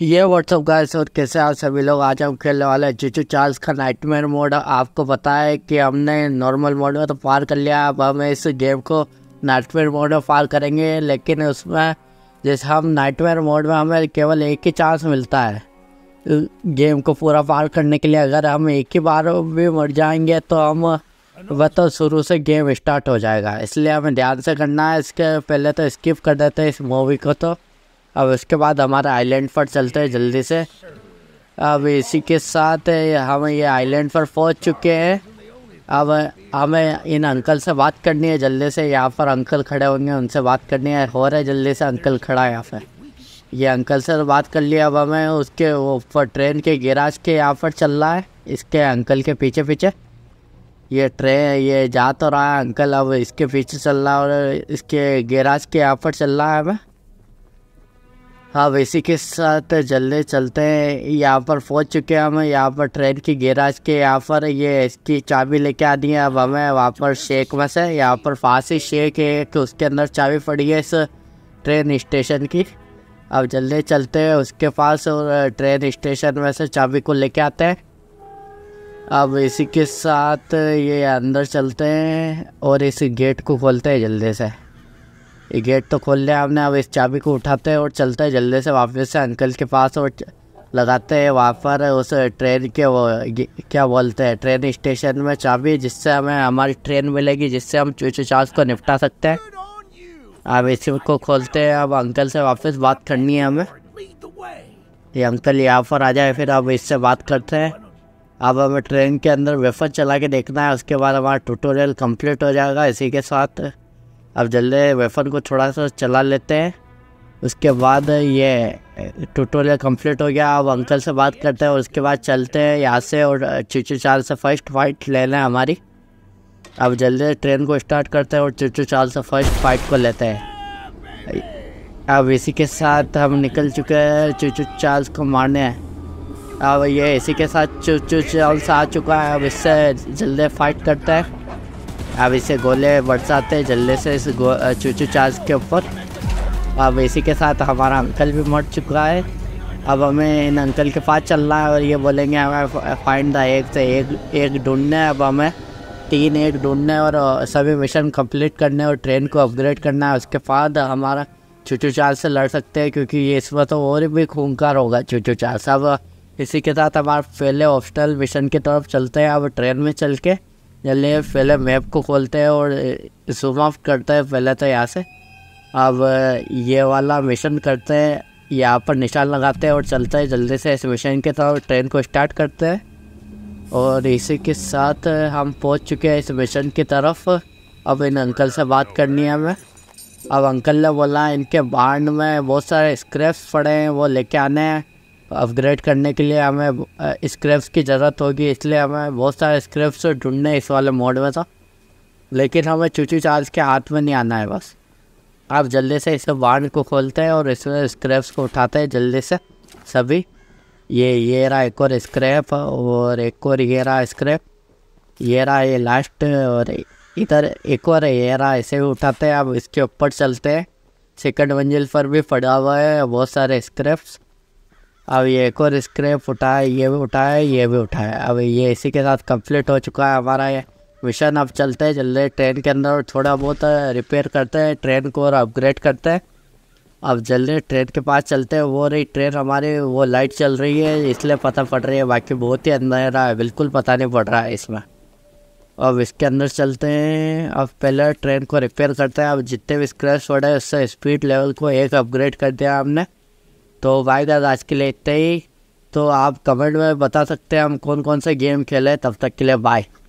ये WhatsApp guys और कैसे आप सभी लोग आज हम खेलने वाले हैं चीचू चार्ल्स का नाइटमेयर मोड आपको पता है कि हमने नॉर्मल मोड में तो पार कर लिया अब हम इस गेम को नाइटमेयर मोड में पार करेंगे लेकिन उसमें जैसे हम नाइटमेयर मोड में हमें केवल एक ही चांस मिलता है गेम को पूरा पार करने के लिए अगर हम एक ही बार भी मर जाएंगे तो हम वह तो शुरू से गेम स्टार्ट हो जाएगा इसलिए हमें ध्यान से करना है इसके पहले तो स्किप कर देते हैं इस मूवी को तो अब उसके बाद हमारा आइलैंड पर चलते हैं जल्दी से अब इसी के साथ हम ये आइलैंड पर पहुंच चुके हैं अब हमें इन अंकल से बात करनी है जल्दी से यहाँ पर अंकल खड़े होंगे उनसे बात करनी है हो रहा है जल्दी से अंकल खड़ा है यहाँ पर ये अंकल से बात कर लिया अब हमें उसके ऊपर ट्रेन के गिराज के यहाँ पर चल रहा है इसके अंकल के पीछे पीछे ये ट्रेन ये जा तो रहा है अंकल अब इसके पीछे चल रहा है और इसके गैराज के यहाँ पर चल रहा है हमें हाँ वैसी के साथ जल्दी चलते हैं यहाँ पर पहुँच चुके हैं हम यहाँ पर ट्रेन की गैराज के यहाँ पर ये इसकी चाबी लेके दी है अब हमें वहाँ पर शेख में से यहाँ पर फांसी शेख है कि उसके अंदर चाबी पड़ी है इस ट्रेन स्टेशन की अब जल्दी चलते हैं उसके पास और ट्रेन स्टेशन में से चाबी को लेके आते हैं अब इसी के साथ ये अंदर चलते हैं और इस गेट को खोलते हैं जल्दी से ये गेट तो खोल लिया हमने अब इस चाबी को उठाते हैं और चलते हैं जल्दी से वापस से अंकल के पास और लगाते हैं वहाँ पर उस ट्रेन के वो क्या बोलते हैं ट्रेन स्टेशन में चाबी जिससे हमें हमारी ट्रेन मिलेगी जिससे हम चूचू चार्ज को निपटा सकते हैं अब इसी को खोलते हैं अब अंकल से वापस बात करनी है हमें ये अंकल यहाँ पर आ जाए फिर अब इससे बात करते हैं अब हमें ट्रेन के अंदर वेफर चला के देखना है उसके बाद हमारा ट्यूटोरियल कंप्लीट हो जाएगा इसी के साथ अब जल्दी वेफन को थोड़ा सा चला लेते हैं उसके बाद ये ट्यूटोरियल कंप्लीट हो गया अब अंकल से बात करते हैं और उसके बाद चलते हैं यहाँ से और चिचू चाल से फर्स्ट फाइट लेना है हमारी अब जल्दी ट्रेन को स्टार्ट करते हैं और चिचू चाल से फर्स्ट फाइट को लेते हैं अब इसी के साथ हम निकल चुके हैं चूचू चार्ल्स को मारने अब ये इसी के साथ चूचू चार्ल्स आ चुका है अब इससे जल्दी फाइट करते हैं अब इसे गोले बरसाते हैं जल्दी से इस चूचू चार्ज के ऊपर अब इसी के साथ हमारा अंकल भी मर चुका है अब हमें इन अंकल के पास चलना है और ये बोलेंगे हमें फाइंड द एक से एक एक ढूंढना है अब हमें तीन एक ढूंढना है और सभी मिशन कंप्लीट करने और ट्रेन को अपग्रेड करना है उसके बाद हमारा चूचू चाल से लड़ सकते हैं क्योंकि ये इसमें तो और भी खूंखार होगा चूचू चाल से अब इसी के साथ हमारे पहले हॉस्टल मिशन की तरफ चलते हैं अब ट्रेन में चल के चलिए पहले मैप को खोलते हैं और जूम ऑफ करते हैं पहले तो यहाँ से अब ये वाला मिशन करते हैं यहाँ पर निशान लगाते हैं और चलते हैं जल्दी से इस मिशन के तरफ ट्रेन को स्टार्ट करते हैं और इसी के साथ हम पहुँच चुके हैं इस मिशन की तरफ अब इन अंकल से बात करनी है हमें अब अंकल ने बोला इनके बाढ़ में बहुत सारे स्क्रैप्स पड़े हैं वो लेके आने हैं अपग्रेड करने के लिए हमें स्क्रिप्ट की ज़रूरत होगी इसलिए हमें बहुत सारे स्क्रिप्ट तो ढूंढने इस वाले मोड में था तो। लेकिन हमें चूचू चार्ज के हाथ में नहीं आना है बस आप जल्दी से इसे वार्ड को खोलते हैं और इसमें स्क्रैप्स को उठाते हैं जल्दी से सभी ये ये रहा एक और स्क्रैप और एक और ये रहा स्क्रैप ये रहा ये लास्ट और इधर एक और ये रहा ऐसे भी उठाते हैं अब इसके ऊपर चलते हैं सेकंड मंजिल पर भी पड़ा हुआ है बहुत सारे स्क्रैप्स अब ये एक और स्क्रैप उठाए ये भी उठाए ये भी उठाए अब ये इसी के साथ कंप्लीट हो चुका है हमारा ये मिशन अब चलते जल्दी ट्रेन के अंदर थोड़ा बहुत रिपेयर करते हैं ट्रेन को और अपग्रेड करते हैं अब जल्दी ट्रेन के पास चलते हैं वो रही ट्रेन हमारी वो लाइट चल रही है इसलिए पता पड़ रही है बाकी बहुत ही अंधेरा है बिल्कुल पता नहीं पड़ रहा है इसमें अब इसके अंदर चलते हैं अब पहले ट्रेन को रिपेयर करते हैं अब जितने भी स्क्रैच पड़े उससे स्पीड लेवल को एक अपग्रेड कर दिया हमने तो भाई दादा आज के लिए इतना ही तो आप कमेंट में बता सकते हैं हम कौन कौन से गेम खेले तब तक के लिए बाय